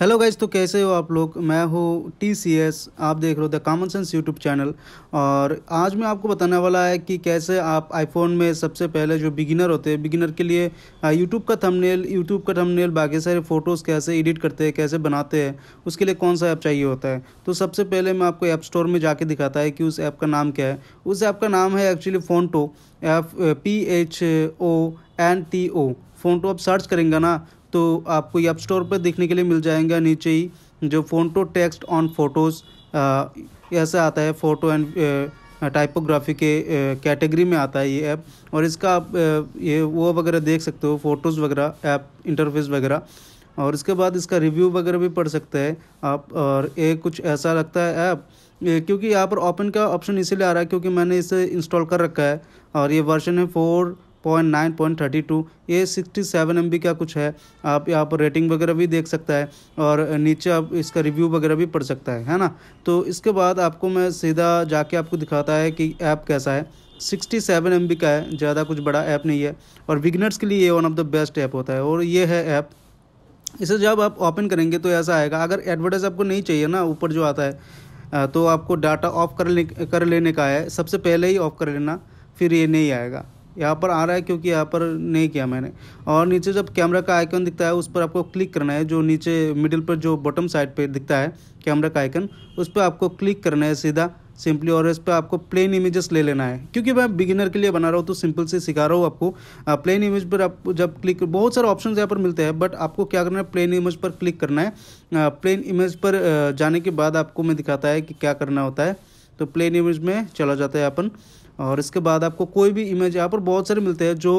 hello guys तो कैसे हो आप लोग मैं हूँ टी सी एस आप देख रहे हो the common sense YouTube channel और आज मैं आपको बताने वाला है कि कैसे आप आईफोन में सबसे पहले जो बिगिनर होते हैं बिगिनर के लिए यूट्यूब का थंबनेल यूट्यूब का थंबनेल बाकी सारे फ़ोटोज़ कैसे एडिट करते हैं कैसे बनाते हैं उसके लिए कौन सा ऐप चाहिए होता है तो सबसे पहले मैं आपको ऐप स्टोर में जाके दिखाता है कि उस ऐप का नाम क्या है उस ऐप का नाम है actually Phonto F P H O N T O Phonto आप सर्च करेंगे ना तो आपको ये ऐप स्टोर पर देखने के लिए मिल जाएगा नीचे ही जो Phonto text on photos ऐसा आता है फ़ोटो एंड टाइपोग्राफी के कैटेगरी में आता है ये ऐप और इसका आप ये वो वगैरह देख सकते हो फ़ोटोज़ वगैरह ऐप इंटरफेस वगैरह और इसके बाद इसका रिव्यू वगैरह भी पढ़ सकते हैं आप और ये कुछ ऐसा लगता है ऐप क्योंकि यहाँ पर ओपन का ऑप्शन इसीलिए आ रहा है क्योंकि मैंने इसे इंस्टॉल कर रखा है और ये वर्जन है four point nine point thirty two ये सिक्सटी सेवन एम बी का कुछ है आप यहाँ पर रेटिंग वगैरह भी देख सकता है और नीचे आप इसका रिव्यू वगैरह भी पढ़ सकता है है ना तो इसके बाद आपको मैं सीधा जाके आपको दिखाता है कि ऐप कैसा है सिक्सटी सेवन एम बी का है ज़्यादा कुछ बड़ा ऐप नहीं है और बिगनर्स के लिए ये one of the best app होता है और ये है ऐप इसे जब आप ओपन करेंगे तो ऐसा आएगा अगर एडवर्टाइज आपको नहीं चाहिए ना ऊपर जो आता है तो आपको डाटा ऑफ कर ले कर लेने का है सबसे पहले ही ऑफ कर लेना फिर ये नहीं आएगा यहाँ पर आ रहा है क्योंकि यहाँ पर नहीं किया मैंने और नीचे जब कैमरा का आइकन दिखता है उस पर आपको क्लिक करना है जो नीचे मिडिल पर जो बॉटम साइड पर दिखता है कैमरा का आइकन उस पर आपको क्लिक करना है सीधा सिंपली और इस पर आपको प्लेन इमेजेस ले लेना है क्योंकि मैं बिगिनर के लिए बना रहा हूँ तो सिंपल से सिखा रहा हूँ आपको प्लेन इमेज पर आप जब क्लिक बहुत सारे ऑप्शन यहाँ पर मिलते हैं बट आपको क्या करना है प्लेन इमेज पर क्लिक करना है प्लेन इमेज पर जाने के बाद आपको मैं दिखाता है कि क्या करना होता है तो प्लेन इमेज में चला जाता है अपन और इसके बाद आपको कोई भी इमेज यहाँ पर बहुत सारे मिलते हैं जो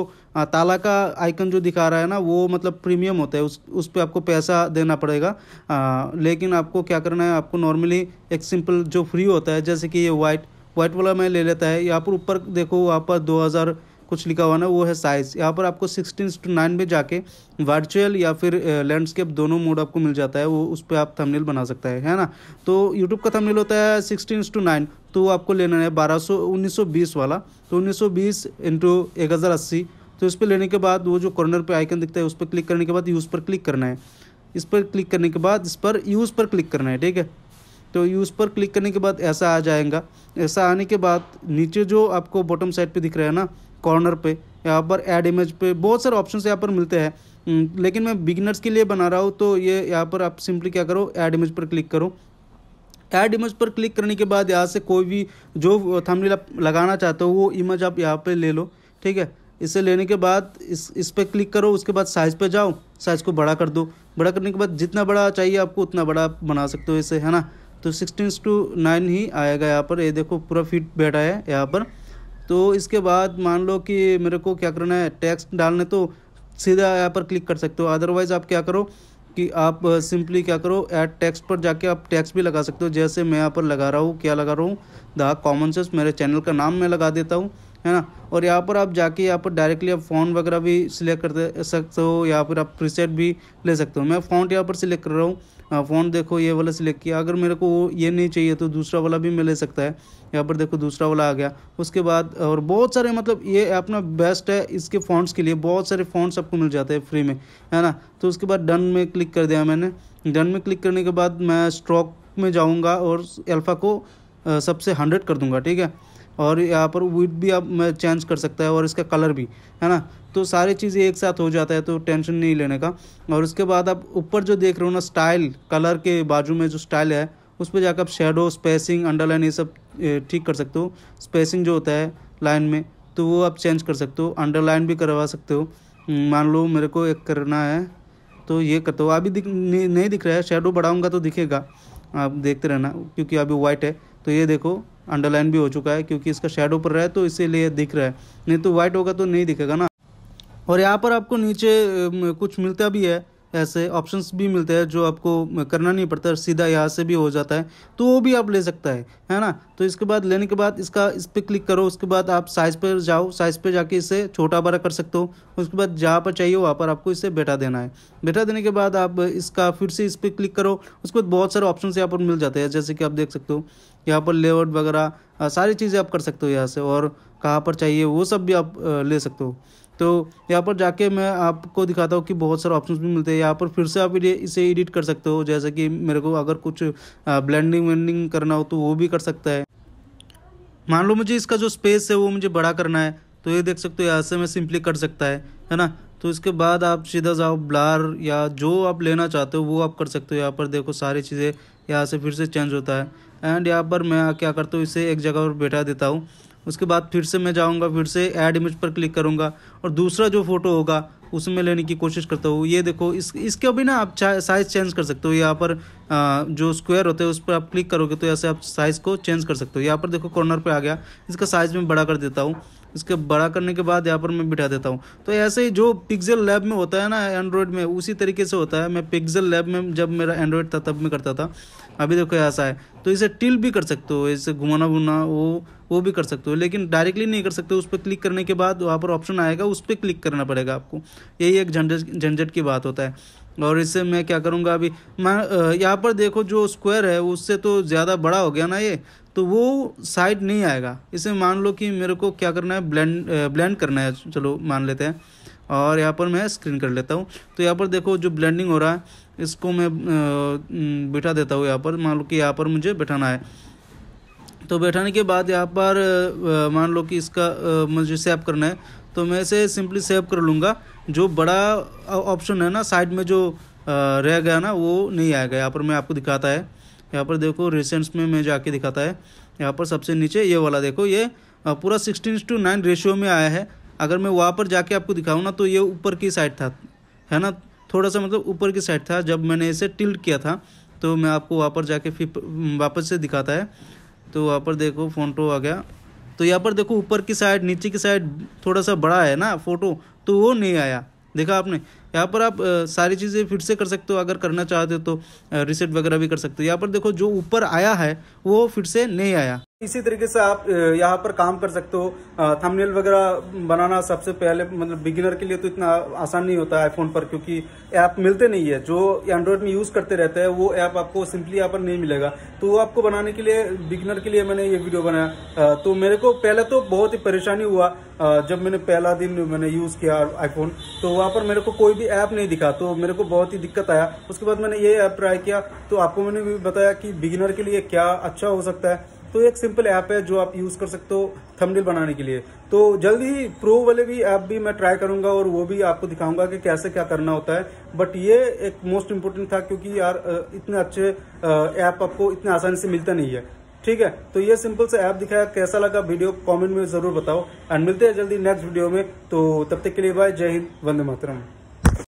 ताला का आइकन जो दिखा रहा है ना वो मतलब प्रीमियम होता है उस उस पर आपको पैसा देना पड़ेगा आ, लेकिन आपको क्या करना है आपको नॉर्मली एक सिंपल जो फ्री होता है जैसे कि ये वाइट वाइट वाला मैं ले लेता है यहाँ पर ऊपर देखो वहाँ पर दो हज़ार कुछ लिखा हुआ ना वो है साइज़ यहाँ पर आपको सिक्सटीन टू नाइन में जाके वर्चुअल या फिर लैंडस्केप दोनों मोड आपको मिल जाता है वो उस पर आप थंबनेल बना सकता है है ना तो यूट्यूब का थंबनेल होता है सिक्सटीन टू नाइन तो वो आपको लेना है बारह सौ उन्नीस सौ बीस वाला तो उन्नीस सौ बीस इंटू एक हज़ार अस्सी तो इस पर लेने के बाद वो जो कॉर्नर पर आइकन दिखता है उस पर क्लिक करने के बाद यूज़ पर क्लिक करना है इस पर क्लिक करने के बाद इस पर यूज़ पर क्लिक करना है ठीक है तो यूज़ पर क्लिक करने के बाद ऐसा आ जाएगा ऐसा आने के बाद नीचे जो आपको बॉटम साइड पे दिख रहा है ना कॉर्नर पे यहाँ पर एड इमेज पे बहुत सारे ऑप्शन यहाँ पर मिलते हैं हम्म, लेकिन मैं बिगिनर्स के लिए बना रहा हूँ तो ये यहाँ पर आप सिंपली क्या करो एड इमेज पर क्लिक करो एड इमेज पर क्लिक करने के बाद यहाँ से कोई भी जो थंबनेल आप लगाना चाहते हो वो इमेज आप यहाँ पर ले लो ठीक है इसे लेने के बाद इस इस पर क्लिक करो उसके बाद साइज़ पे जाओ साइज़ को बड़ा कर दो बड़ा करने के बाद जितना बड़ा चाहिए आपको उतना बड़ा आप बना सकते हो इसे है ना तो सिक्सटीन टू नाइन ही आएगा यहाँ पर ये देखो पूरा फिट बैठा है यहाँ पर तो इसके बाद मान लो कि मेरे को क्या करना है टैक्स डालने तो सीधा यहाँ पर क्लिक कर सकते हो अदरवाइज़ आप क्या करो कि आप सिंपली क्या करो ऐड टैक्स पर जाके आप टैक्स भी लगा सकते हो जैसे मैं यहाँ पर लगा रहा हूँ क्या लगा रहा हूँ द कॉमन सेंस मेरे चैनल का नाम मैं लगा देता हूँ है ना और यहाँ पर आप जाके यहाँ पर डायरेक्टली आप फ़ॉन्ट वगैरह भी सिलेक्ट कर सकते हो या फिर आप प्रीसेट भी ले सकते हो मैं फ़ॉन्ट यहाँ पर सिलेक्ट कर रहा हूँ फ़ॉन्ट हाँ, देखो ये वाला सिलेक्ट किया अगर मेरे को ये नहीं चाहिए तो दूसरा वाला भी मैं ले सकता है यहाँ पर देखो दूसरा वाला आ गया उसके बाद और बहुत सारे मतलब ये अपना बेस्ट है इसके फ़ॉन्ट्स के लिए बहुत सारे फ़ॉन्ट्स आपको मिल जाते हैं फ्री में है ना तो उसके बाद डन में क्लिक कर दिया मैंने डन में क्लिक करने के बाद मैं स्ट्रोक में जाऊँगा और एल्फा को सबसे हंड्रेड कर दूँगा ठीक है और यहाँ पर वीट भी आप चेंज कर सकता है और इसका कलर भी है ना तो सारी चीज़ें एक साथ हो जाता है तो टेंशन नहीं लेने का और उसके बाद आप ऊपर जो देख रहे हो ना स्टाइल कलर के बाजू में जो स्टाइल है उस पर जाकर आप शेडो स्पेसिंग अंडरलाइन ये सब ठीक कर सकते हो स्पेसिंग जो होता है लाइन में तो वो आप चेंज कर सकते हो अंडरलाइन भी करवा सकते हो हम्म, मान लो मेरे को एक करना है तो ये करता तो हूँ अभी दिख नहीं दिख रहा है शेडो बढ़ाऊँगा तो दिखेगा आप देखते रहना क्योंकि अभी वाइट है तो ये देखो अंडरलाइन भी हो चुका है क्योंकि इसका शेडो पर रहा है तो इसीलिए दिख रहा है नहीं तो व्हाइट होगा तो नहीं दिखेगा ना और यहाँ पर आपको नीचे कुछ मिलता भी है ऐसे ऑप्शंस भी मिलते हैं जो आपको करना नहीं पड़ता सीधा यहाँ से भी हो जाता है तो वो भी आप ले सकता है है ना तो इसके बाद लेने के बाद इसका इस पर क्लिक करो उसके बाद आप साइज़ पर जाओ साइज़ पर जाके इसे छोटा बड़ा कर सकते हो उसके बाद जहाँ पर चाहिए वहाँ पर आपको इसे बैठा देना है बैठा देने के बाद आप इसका फिर से इस पर क्लिक करो उसके बाद बहुत सारे ऑप्शन यहाँ पर मिल जाते हैं जैसे कि आप देख सकते हो यहाँ पर लेआउट वगैरह सारी चीज़ें आप कर सकते हो यहाँ से और कहाँ पर चाहिए वो सब भी आप ले सकते हो तो यहाँ पर जाके मैं आपको दिखाता हूँ कि बहुत सारे ऑप्शन भी मिलते हैं यहाँ पर फिर से आप इसे एडिट कर सकते हो जैसे कि मेरे को अगर कुछ ब्लेंडिंग वेंडिंग करना हो तो वो भी कर सकता है मान लो मुझे इसका जो स्पेस है वो मुझे बड़ा करना है तो ये देख सकते हो यहाँ से मैं सिंपली कर सकता है है ना तो इसके बाद आप सीधा जाओ ब्लार या जो आप लेना चाहते हो वो आप कर सकते हो यहाँ पर देखो सारी चीज़ें यहाँ से फिर से चेंज होता है एंड यहाँ पर मैं क्या करता हूँ इसे एक जगह पर बैठा देता हूँ उसके बाद फिर से मैं जाऊँगा फिर से ऐड इमेज पर क्लिक करूँगा और दूसरा जो फ़ोटो होगा उसमें लेने की कोशिश करता हूँ ये देखो इस इसके भी ना आप साइज़ चेंज कर सकते हो यहाँ पर आ, जो स्क्वायर होते हैं उस पर आप क्लिक करोगे तो ऐसे आप साइज़ को चेंज कर सकते हो यहाँ पर देखो कॉर्नर पे आ गया इसका साइज़ मैं बड़ा कर देता हूँ इसके बड़ा करने के बाद यहाँ पर मैं बिठा देता हूँ तो ऐसे ही जो पिक्जल लैब में होता है ना एंड्रॉयड में उसी तरीके से होता है मैं पिक्जल लैब में जब मेरा एंड्रॉयड था तब मैं करता था अभी देखो ऐसा है तो इसे टिल भी कर सकते हो इसे घुमाना बुना वो वो भी कर सकते हो लेकिन डायरेक्टली नहीं कर सकते उस पर क्लिक करने के बाद वहाँ पर ऑप्शन आएगा उस पर क्लिक करना पड़ेगा आपको यही एक झंझट झंझट की बात होता है और इससे मैं क्या करूँगा अभी मैं यहाँ पर देखो जो स्क्वायर है उससे तो ज़्यादा बड़ा हो गया ना ये तो वो साइड नहीं आएगा इसे मान लो कि मेरे को क्या करना है ब्लेंड ब्लेंड करना है चलो मान लेते हैं और यहाँ पर मैं स्क्रीन कर लेता हूँ तो यहाँ पर देखो जो ब्लेंडिंग हो रहा है इसको मैं बिठा देता हूँ यहाँ पर मान लो कि यहाँ पर मुझे बैठाना है तो बैठाने के बाद यहाँ पर मान लो कि इसका मुझे सेव करना है तो मैं इसे सिंपली सेव कर लूँगा जो बड़ा ऑप्शन है ना साइड में जो रह गया ना वो नहीं आएगा यहाँ पर मैं आपको दिखाता है यहाँ पर देखो रिसेंट्स में मैं जाके दिखाता है यहाँ पर सबसे नीचे ये वाला देखो ये पूरा सिक्सटीन टू नाइन रेशियो में आया है अगर मैं वहाँ पर जाके आपको दिखाऊँ ना तो ये ऊपर की साइड था है ना थोड़ा सा मतलब ऊपर की साइड था जब मैंने इसे टिल्ट किया था तो मैं आपको वहाँ पर जाके फिर वापस से दिखाता है तो वहाँ पर देखो फोटो आ गया तो यहाँ पर देखो ऊपर की साइड नीचे की साइड थोड़ा सा बड़ा है ना फोटो तो वो नहीं आया देखा आपने यहाँ पर आप सारी चीज़ें फिर से कर सकते हो अगर करना चाहते हो तो रिसेट वगैरह भी कर सकते हो यहाँ पर देखो जो ऊपर आया है वो फिर से नहीं आया इसी तरीके से आप यहाँ पर काम कर सकते हो थंबनेल वगैरह बनाना सबसे पहले मतलब बिगिनर के लिए तो इतना आसान नहीं होता है आईफोन पर क्योंकि ऐप मिलते नहीं है जो एंड्रॉयड में यूज़ करते रहते हैं वो ऐप आपको सिंपली यहाँ पर नहीं मिलेगा तो वो आपको बनाने के लिए बिगिनर के लिए मैंने ये वीडियो बनाया तो मेरे को पहले तो बहुत ही परेशानी हुआ जब मैंने पहला दिन मैंने यूज़ किया आईफोन तो वहाँ पर मेरे को कोई भी ऐप नहीं दिखा तो मेरे को बहुत ही दिक्कत आया उसके बाद मैंने ये ऐप ट्राई किया तो आपको मैंने भी बताया कि बिगिनर के लिए क्या अच्छा हो सकता है तो एक सिंपल ऐप है जो आप यूज़ कर सकते हो थंबनेल बनाने के लिए तो जल्द ही प्रो वाले भी ऐप भी मैं ट्राई करूंगा और वो भी आपको दिखाऊंगा कि कैसे क्या करना होता है बट ये एक मोस्ट इम्पोर्टेंट था क्योंकि यार इतने अच्छे ऐप आपको इतने आसानी से मिलता नहीं है ठीक है तो ये सिंपल सा ऐप दिखाया कैसा लगा वीडियो कमेंट में जरूर बताओ एंड मिलते हैं जल्दी नेक्स्ट वीडियो में तो तब तक के लिए बाय जय हिंद वंदे मातरम